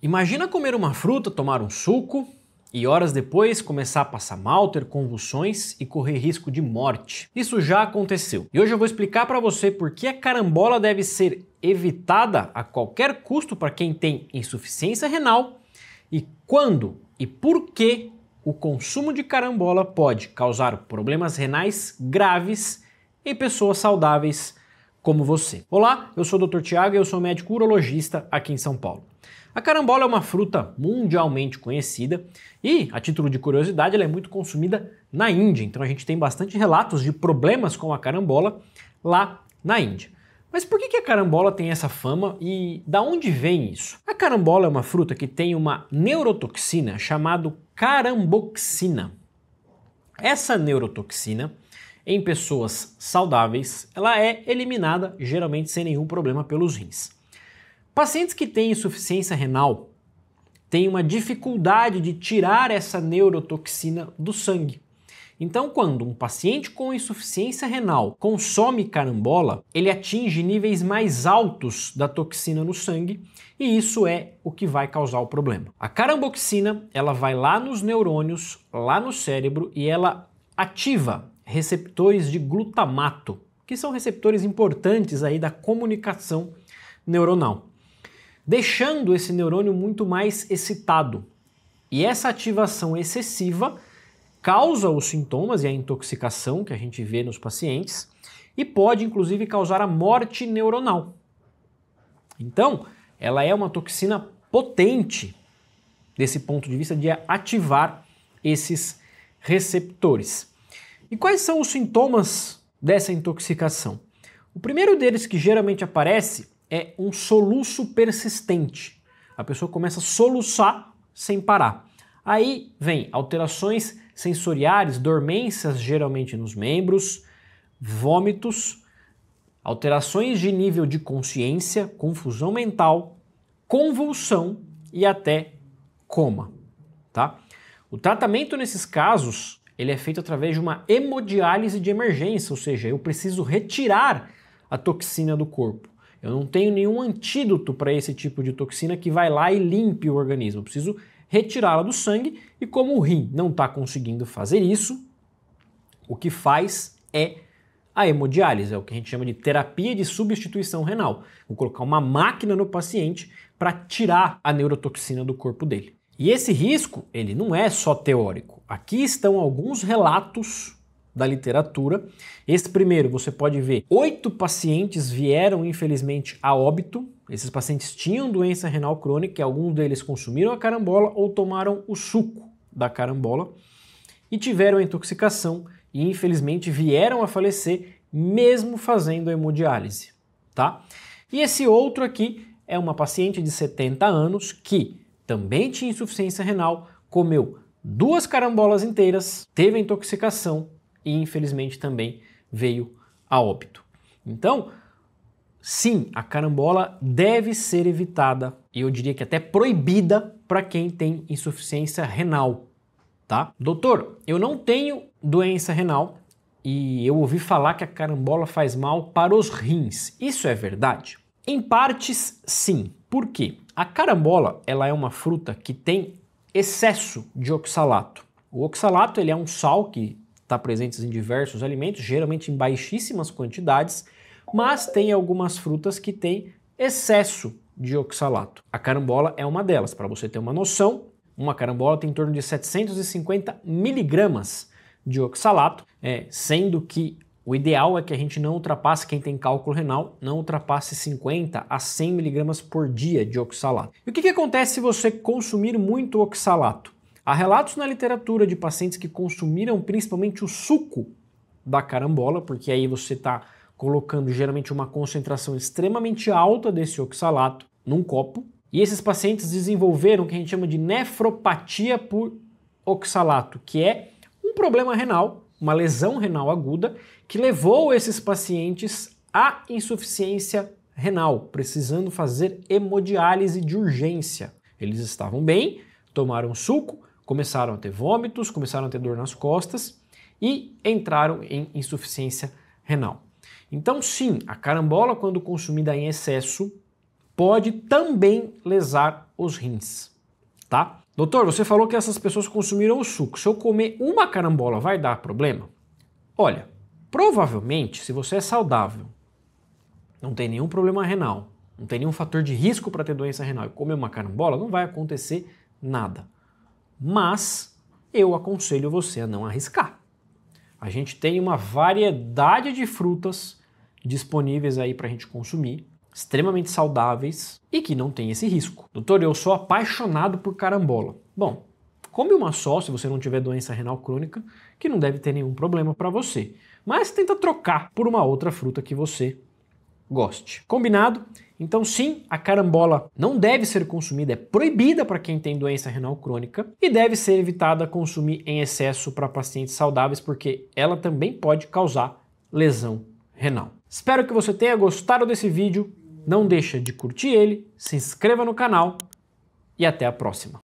Imagina comer uma fruta, tomar um suco e horas depois começar a passar mal, ter convulsões e correr risco de morte. Isso já aconteceu. E hoje eu vou explicar para você por que a carambola deve ser evitada a qualquer custo para quem tem insuficiência renal e quando e por que o consumo de carambola pode causar problemas renais graves em pessoas saudáveis como você. Olá, eu sou o Dr. Tiago e eu sou médico urologista aqui em São Paulo. A carambola é uma fruta mundialmente conhecida e, a título de curiosidade, ela é muito consumida na Índia. Então a gente tem bastante relatos de problemas com a carambola lá na Índia. Mas por que a carambola tem essa fama e da onde vem isso? A carambola é uma fruta que tem uma neurotoxina chamada caramboxina. Essa neurotoxina, em pessoas saudáveis, ela é eliminada geralmente sem nenhum problema pelos rins. Pacientes que têm insuficiência renal têm uma dificuldade de tirar essa neurotoxina do sangue. Então, quando um paciente com insuficiência renal consome carambola, ele atinge níveis mais altos da toxina no sangue e isso é o que vai causar o problema. A caramboxina, ela vai lá nos neurônios, lá no cérebro e ela ativa receptores de glutamato, que são receptores importantes aí da comunicação neuronal deixando esse neurônio muito mais excitado. E essa ativação excessiva causa os sintomas e a intoxicação que a gente vê nos pacientes e pode inclusive causar a morte neuronal. Então, ela é uma toxina potente desse ponto de vista de ativar esses receptores. E quais são os sintomas dessa intoxicação? O primeiro deles que geralmente aparece é um soluço persistente. A pessoa começa a soluçar sem parar. Aí vem alterações sensoriais, dormências geralmente nos membros, vômitos, alterações de nível de consciência, confusão mental, convulsão e até coma, tá? O tratamento nesses casos, ele é feito através de uma hemodiálise de emergência, ou seja, eu preciso retirar a toxina do corpo. Eu não tenho nenhum antídoto para esse tipo de toxina que vai lá e limpe o organismo. Eu preciso retirá-la do sangue e, como o rim não está conseguindo fazer isso, o que faz é a hemodiálise, é o que a gente chama de terapia de substituição renal. Vou colocar uma máquina no paciente para tirar a neurotoxina do corpo dele. E esse risco, ele não é só teórico. Aqui estão alguns relatos da literatura. Esse primeiro você pode ver: oito pacientes vieram, infelizmente, a óbito. Esses pacientes tinham doença renal crônica, e alguns deles consumiram a carambola ou tomaram o suco da carambola e tiveram intoxicação e infelizmente vieram a falecer mesmo fazendo hemodiálise, tá? E esse outro aqui é uma paciente de 70 anos que também tinha insuficiência renal, comeu duas carambolas inteiras, teve intoxicação, e infelizmente também veio a óbito. Então, sim, a carambola deve ser evitada e eu diria que até proibida para quem tem insuficiência renal, tá? Doutor, eu não tenho doença renal e eu ouvi falar que a carambola faz mal para os rins. Isso é verdade? Em partes, sim. Por quê? A carambola, ela é uma fruta que tem excesso de oxalato. O oxalato, ele é um sal que está presentes em diversos alimentos, geralmente em baixíssimas quantidades, mas tem algumas frutas que têm excesso de oxalato. A carambola é uma delas. Para você ter uma noção, uma carambola tem em torno de 750 miligramas de oxalato, é, sendo que o ideal é que a gente não ultrapasse, quem tem cálculo renal, não ultrapasse 50 a 100 miligramas por dia de oxalato. E o que, que acontece se você consumir muito oxalato? Há relatos na literatura de pacientes que consumiram principalmente o suco da carambola, porque aí você está colocando geralmente uma concentração extremamente alta desse oxalato num copo. E esses pacientes desenvolveram o que a gente chama de nefropatia por oxalato, que é um problema renal, uma lesão renal aguda, que levou esses pacientes à insuficiência renal, precisando fazer hemodiálise de urgência. Eles estavam bem, tomaram suco, começaram a ter vômitos, começaram a ter dor nas costas e entraram em insuficiência renal. Então, sim, a carambola, quando consumida em excesso, pode também lesar os rins, tá? Doutor, você falou que essas pessoas consumiram o suco. Se eu comer uma carambola, vai dar problema? Olha, provavelmente, se você é saudável, não tem nenhum problema renal, não tem nenhum fator de risco para ter doença renal e comer uma carambola, não vai acontecer nada mas eu aconselho você a não arriscar. A gente tem uma variedade de frutas disponíveis aí para a gente consumir, extremamente saudáveis e que não tem esse risco. Doutor, eu sou apaixonado por carambola. Bom, come uma só se você não tiver doença renal crônica, que não deve ter nenhum problema para você. Mas tenta trocar por uma outra fruta que você goste. Combinado? Então, sim, a carambola não deve ser consumida, é proibida para quem tem doença renal crônica e deve ser evitada consumir em excesso para pacientes saudáveis, porque ela também pode causar lesão renal. Espero que você tenha gostado desse vídeo. Não deixa de curtir ele, se inscreva no canal e até a próxima.